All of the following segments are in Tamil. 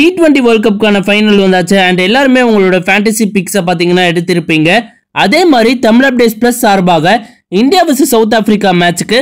டி டுவெண்ட்டி வேர்ல்ட் கப்க்கான ஃபைனல் வந்தாச்சு அண்ட் எல்லாருமே உங்களோட ஃபேண்டசி பிக்ஸை பார்த்தீங்கன்னா எடுத்திருப்பீங்க அதே மாதிரி தமிழ் அப்டேஸ் ப்ளஸ் சார்பாக இந்தியா வர்சஸ் சவுத் ஆஃப்ரிக்கா மேட்ச்க்கு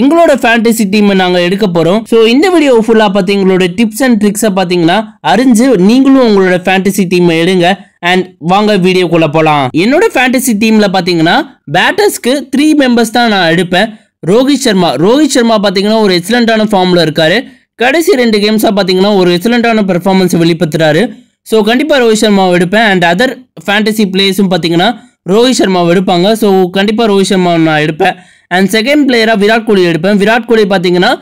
எங்களோட ஃபேண்டசி டீமை நாங்கள் எடுக்க போகிறோம் ஸோ இந்த வீடியோ ஃபுல்லாக பார்த்தீங்களோட எங்களோட டிப்ஸ் அண்ட் ட்ரிக்ஸை பார்த்தீங்கன்னா அறிஞ்சு நீங்களும் உங்களோட ஃபேண்டசி டீமை எடுங்க அண்ட் வாங்க வீடியோக்குள்ளே போகலாம் என்னோட ஃபேண்டசி டீமில் பார்த்தீங்கன்னா பேட்டர்ஸ்க்கு த்ரீ மெம்பர்ஸ் தான் நான் எடுப்பேன் ரோஹித் சர்மா ரோஹித் சர்மா பார்த்தீங்கன்னா ஒரு எக்ஸலண்ட்டான ஃபார்மில் இருக்காரு கடைசி ரெண்டு கேம்ஸாக பார்த்தீங்கன்னா ஒரு எக்ஸலண்ட்டான பெர்ஃபார்மன்ஸ் வெளிப்படுத்துறாரு ஸோ கண்டிப்பாக ரோஹித் சர்மாவை எடுப்பேன் அண்ட் அதர் ஃபேண்டசி பிளேயர்ஸும் பார்த்தீங்கன்னா ரோஹித் சர்மாவை எடுப்பாங்க ஸோ கண்டிப்பாக ரோஹித் சர்மா நான் எடுப்பேன் அண்ட் செகண்ட் பிளேயராக விராட் கோலி எடுப்பேன் விராட் கோலி பார்த்தீங்கன்னா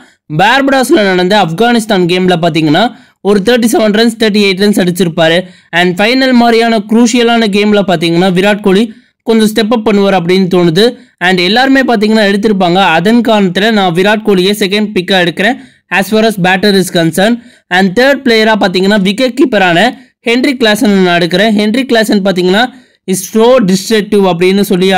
பேர்படாஸில் நடந்த ஆப்கானிஸ்தான் கேமில் பார்த்தீங்கன்னா ஒரு thirty seven runs thirty eight runs அடிச்சிருப்பாரு அண்ட் ஃபைனல் மாதிரியான குரூஷியலான கேமில் பார்த்தீங்கன்னா விராட் கோலி கொஞ்சம் ஸ்டெப் அப் பண்ணுவார் அப்படின்னு தோணுது அண்ட் எல்லாருமே பார்த்தீங்கன்னா எடுத்திருப்பாங்க அதன் காரணத்தில் நான் விராட் கோலியை செகண்ட் பிக்காக எடுக்கிறேன் as far as batter is concern and third பிளேயராக பார்த்தீங்கன்னா விக்கெட் கீப்பரான ஹென்ரி கிளாசன் நான் எடுக்கிறேன் ஹென்ரி கிளாசன் பார்த்தீங்கன்னா இஸ் ஸோ டிஸ்ட்ரக்டிவ் அப்படின்னு சொல்லி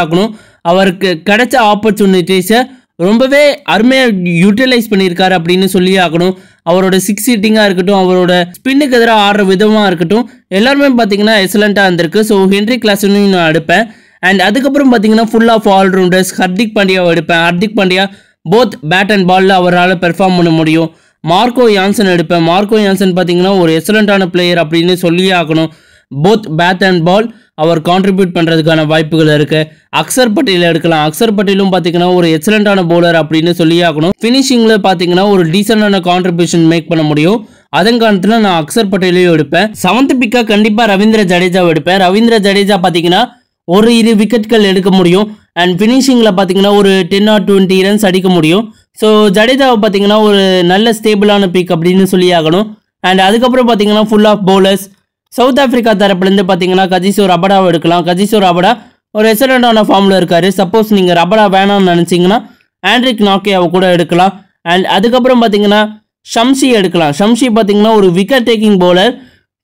அவருக்கு கிடைச்ச ஆப்பர்ச்சுனிட்டிஸை ரொம்பவே அருமையாக யூட்டிலைஸ் பண்ணியிருக்காரு அப்படின்னு சொல்லி ஆகணும் அவரோட சிக்ஸ் ஹீட்டிங்காக இருக்கட்டும் அவரோட ஸ்பின்னுக்கு எதிராக ஆடுற விதமாக இருக்கட்டும் எல்லாருமே பார்த்தீங்கன்னா எக்ஸலண்ட்டாக இருந்திருக்கு ஸோ ஹென்ரி கிளாஸ்லையும் நான் எடுப்பேன் அண்ட் அதுக்கப்புறம் பார்த்தீங்கன்னா ஃபுல் ஆஃப் ஆல்ரவுண்டர்ஸ் ஹர்திக் பாண்டியாவை எடுப்பேன் Hardik Pandya both bat and பாலில் அவரால் பெர்ஃபார்ம் பண்ண முடியும் மார்க்கோ யான்சன் எடுப்பேன் மார்க்கோ யான்சன் பார்த்தீங்கன்னா ஒரு எக்ஸலண்ட்டான பிளேயர் அப்படின்னு சொல்லியே ஆகணும் போத் பேட் அண்ட் பால் அவர் கான்ட்ரிபியூட் பண்ணுறதுக்கான வாய்ப்புகள் இருக்குது அக்சர் பட்டேல் எடுக்கலாம் அக்சர் பட்டியலும் பார்த்தீங்கன்னா ஒரு எக்ஸலண்ட்டான போலர் அப்படின்னு சொல்லி ஆகணும் ஃபினிஷிங்கில் பார்த்தீங்கன்னா ஒரு டீசெண்டான கான்ட்ரிபியூஷன் மேக் பண்ண முடியும் அதன் காலத்தில் நான் அக்சர் பட்டியலையும் எடுப்பேன் செவன்த் பிக்காக கண்டிப்பாக ரவீந்திர ஜடேஜாவை எடுப்பேன் ரவீந்திர ஜடேஜா பார்த்தீங்கன்னா ஒரு இரு விக்கெட்கள் எடுக்க முடியும் அண்ட் ஃபினிஷிங்கில் பார்த்தீங்கன்னா ஒரு டென் ஆர் டுவெண்ட்டி ரன்ஸ் அடிக்க முடியும் ஸோ ஜடேஜாவை பார்த்தீங்கன்னா ஒரு நல்ல ஸ்டேபிளான பிக் அப்படின்னு சொல்லி ஆகணும் அண்ட் அதுக்கப்புறம் பார்த்தீங்கன்னா full of bowlers South Africa தரப்புலேருந்து பார்த்தீங்கன்னா கஜிசோர் அபடாவை எடுக்கலாம் கஜிசோர் அபடா ஒரு ரெசடண்டான ஃபார்மில் இருக்கார் சப்போஸ் நீங்கள் ரபடா வேணாம்னு நினச்சிங்கன்னா ஆண்ட்ரிக் நாக்கேவை கூட எடுக்கலாம் அண்ட் அதுக்கப்புறம் பார்த்தீங்கன்னா ஷம்ஷி எடுக்கலாம் ஷம்ஷி பார்த்தீங்கன்னா ஒரு விக்கெட் டேக்கிங் பவுலர்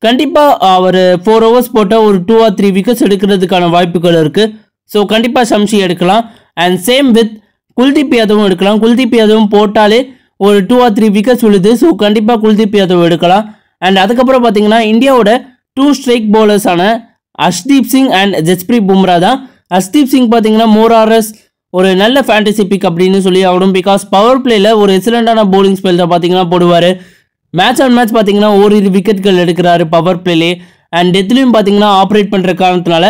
கண்டிப்பாக அவர் ஃபோர் ஹவர்ஸ் போட்டால் ஒரு டூ ஆர் த்ரீ விக்கெட்ஸ் எடுக்கிறதுக்கான வாய்ப்புகள் இருக்குது ஸோ கண்டிப்பாக சம்சி எடுக்கலாம் அண்ட் சேம் வித் குல்தீப் யாதவும் எடுக்கலாம் குல்தீப் யாதவும் போட்டாலே ஒரு டூ ஆர் த்ரீ விக்கெட்ஸ் விழுது ஸோ கண்டிப்பாக குல்தீப் யாதவ் எடுக்கலாம் அண்ட் அதுக்கப்புறம் பார்த்தீங்கன்னா இந்தியாவோட டூ ஸ்ட்ரைக் பவுலர்ஸான அஷ்தீப் சிங் அண்ட் ஜஸ்பிரீத் பும்ரா தான் அஷ்தீப் சிங் பார்த்தீங்கன்னா மோராரஸ் ஒரு நல்ல ஃபேண்டசி பிக் அப்படின்னு சொல்லி ஆகணும் பிகாஸ் பவர் பிளேயில் ஒரு எக்ஸலண்ட்டான போலிங் ஸ்பெல் தான் பார்த்தீங்கன்னா போடுவார் மேட்ச் ஆன் மேட்ச் பார்த்தீங்கன்னா ஓரிரு விக்கெட்கள் எடுக்கிறாரு பவர் பிளேலே அண்ட் டெத்லையும் பார்த்தீங்கன்னா ஆப்ரேட் பண்ணுற காரணத்தினால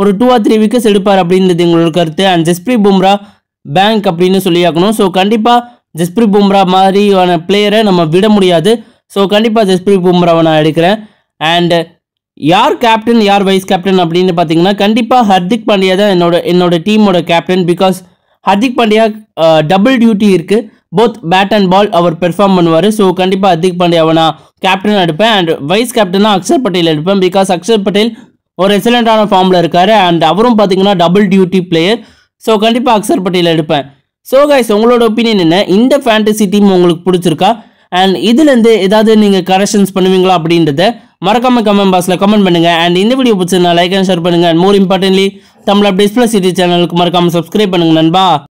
ஒரு டூ ஆர் த்ரீ விக்கெட்ஸ் எடுப்பார் அப்படின்றது எங்களோட கருத்து அண்ட் ஜஸ்பிரி பும்ரா பேங்க் அப்படின்னு சொல்லி ஆகணும் ஸோ கண்டிப்பாக ஜஸ்பிரி பும்ரா மாதிரியான பிளேயரை நம்ம விட முடியாது ஸோ கண்டிப்பாக ஜஸ்பிரி பும்ராவை நான் எடுக்கிறேன் அண்டு யார் கேப்டன் யார் வைஸ் கேப்டன் அப்படின்னு பார்த்தீங்கன்னா கண்டிப்பாக ஹர்திக் பாண்டியா தான் என்னோட என்னோட டீமோட captain because Hardik Pandya double duty இருக்குது போத் பேட் அண்ட் பால் அவர் பெர்ஃபார்ம் பண்ணுவார் ஸோ கண்டிப்பாக அதிக் பாண்டியா நான் கேப்டன் எடுப்பேன் அண்ட் வைஸ் கேப்டனாக அக்ஷர் பட்டேல் எடுப்பேன் பிகாஸ் அக்ஷர் பட்டேல் ஒரு எக்ஸலண்டான ஃபார்மில் இருக்கார் அண்ட் அவரும் பார்த்தீங்கன்னா டபுள் டியூட்டி பிளேயர் ஸோ கண்டிப்பாக அக்ஷர் பட்டேல் எடுப்பேன் ஸோ கைஸ் உங்களோட ஒப்பீனியன் என்ன இந்த ஃபேண்டசி டீம் உங்களுக்கு பிடிச்சிருக்கா அண்ட் இதுலேருந்து ஏதாவது நீங்கள் கரெக்ஷன்ஸ் பண்ணுவீங்களா அப்படின்றத மறக்காம கமெண்ட் பாக்ஸில் கமெண்ட் பண்ணுங்கள் அண்ட் இந்த வீடியோ பிடிச்சிருந்தா லைக் அண்ட் ஷேர் பண்ணுங்கள் and more importantly Tamil updates plus city சேனலுக்கு மறக்காமல் சப்ஸ்கிரைப் பண்ணுங்கள் நண்பா